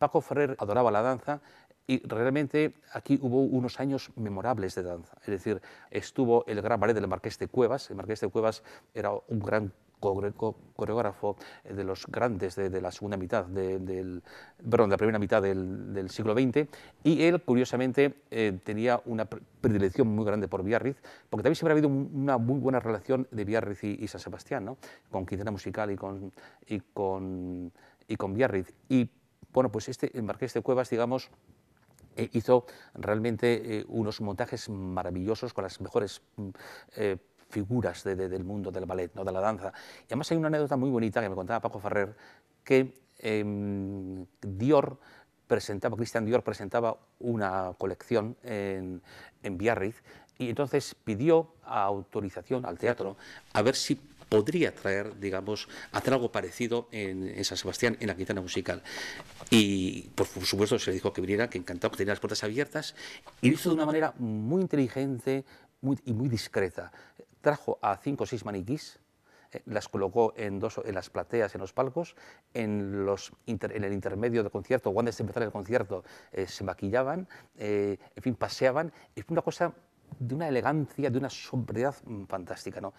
Paco Ferrer adoraba la danza y realmente aquí hubo unos años memorables de danza. Es decir, estuvo el gran ballet del Marqués de Cuevas. El Marqués de Cuevas era un gran coreógrafo eh, de los grandes de, la segunda mitad, del, la primera mitad del, siglo XX, y él, curiosamente, eh, tenía una predilección muy grande por Biarritz, porque también siempre ha habido una muy buena relación de Biarritz y, San Sebastián, con Quincena Musical y con, y con, y con Y bueno, pues este, el Marqués de Cuevas, digamos, eh, hizo realmente eh, unos montajes maravillosos con las mejores mm, eh, figuras del mundo del ballet, ¿no? de la danza. Y además hay una anécdota muy bonita que me contaba Paco Ferrer, que em, Dior presentaba, Christian Dior presentaba una colección en, en Biarritz y entonces pidió autorización al teatro a ver si podría traer, digamos, hacer algo parecido en, San Sebastián, en la Quintana Musical. Y por supuesto se le dijo que viniera, que encantado, que tenía las puertas abiertas, y lo hizo de una manera muy inteligente y muy discreta. Trajo a cinco o seis maniquís, eh, las colocó en, dos, en las plateas, en los palcos, en, los en el intermedio del concierto, cuando antes de el concierto, eh, se maquillaban, eh, en fin, paseaban, es una cosa de una elegancia, de una sobriedad mm, fantástica. ¿no?